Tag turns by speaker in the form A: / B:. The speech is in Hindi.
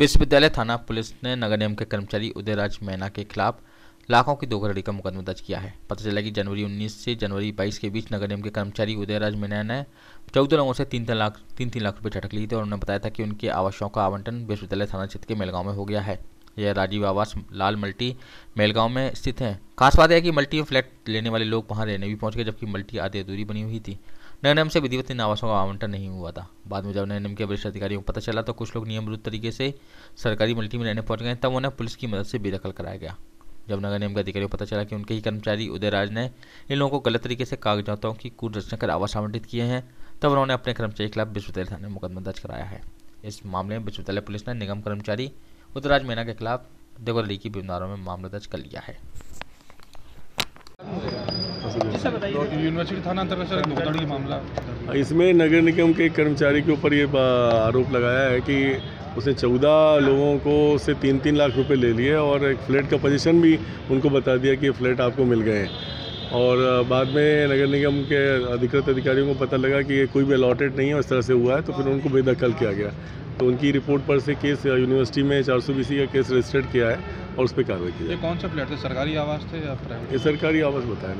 A: विश्वविद्यालय थाना पुलिस ने नगर निगम के कर्मचारी उदयराज मैना के खिलाफ लाखों की धोखाधड़ी का मुकदमा दर्ज किया है पता चला कि जनवरी 19 से जनवरी 22 के बीच नगर निगम के कर्मचारी उदयराज मैना ने चौदह लोगों से तीन तीन लाख तीन तीन लाख रुपये झटक लिए थे और उन्होंने बताया था कि उनके आवासों का आवंटन विश्वविद्यालय थाना क्षेत्र के मेलगांव में हो गया है यह राजीव आवास लाल मल्टी मेलगांव में स्थित है खास बात है कि मल्टी में फ्लैट लेने वाले लोग वहां रहने भी पहुंच गए जबकि मल्टी आधे दूरी बनी हुई थी नयनम से विधिवत इन आवासों का आवंटन नहीं हुआ था बाद में जब नयनम के वरिष्ठ अधिकारियों को पता चला तो कुछ लोग नियम विरुद्ध तरीके से सरकारी मल्टी में रहने पहुंच गए तब उन्हें पुलिस की मदद से बेदखल कराया गया जब नगर नियम के अधिकारियों को पता चला कि उनके ही कर्मचारी उदयराज ने इन लोगों को गलत तरीके से कागजातों की कूट रचना कर आवास आवंटित किए हैं तब उन्होंने अपने कर्मचारी के खिलाफ विश्वविद्यालय थाने में मुकदमा दर्ज कराया है इस मामले में विश्वविद्यालय पुलिस ने निगम कर्मचारी उदयराज मीणा के खिलाफ देवरली की बीमारों में मामला दर्ज कर लिया है
B: तो थाना अंतर्गत
C: हाँ,
A: इसमें नगर निगम के कर्मचारी के ऊपर
C: ये आरोप लगाया है कि उसने चौदह लोगों को से तीन तीन लाख रुपए ले लिए और एक फ्लैट का पोजीशन भी उनको बता दिया कि ये फ्लैट आपको मिल गए हैं और बाद में नगर निगम के अधिकृत अधिकारियों को पता लगा कि ये कोई भी अलॉटेड नहीं है इस तरह से हुआ है तो फिर उनको बेदखल किया गया तो उनकी रिपोर्ट पर से केस यूनिवर्सिटी में चार सौ का केस रजिस्टर्ड किया है और उस पर कार्रवाई
B: की कौन सा फ्लैट था सरकारी आवास थे या प्राइवेट ये
C: सरकारी आवास बताया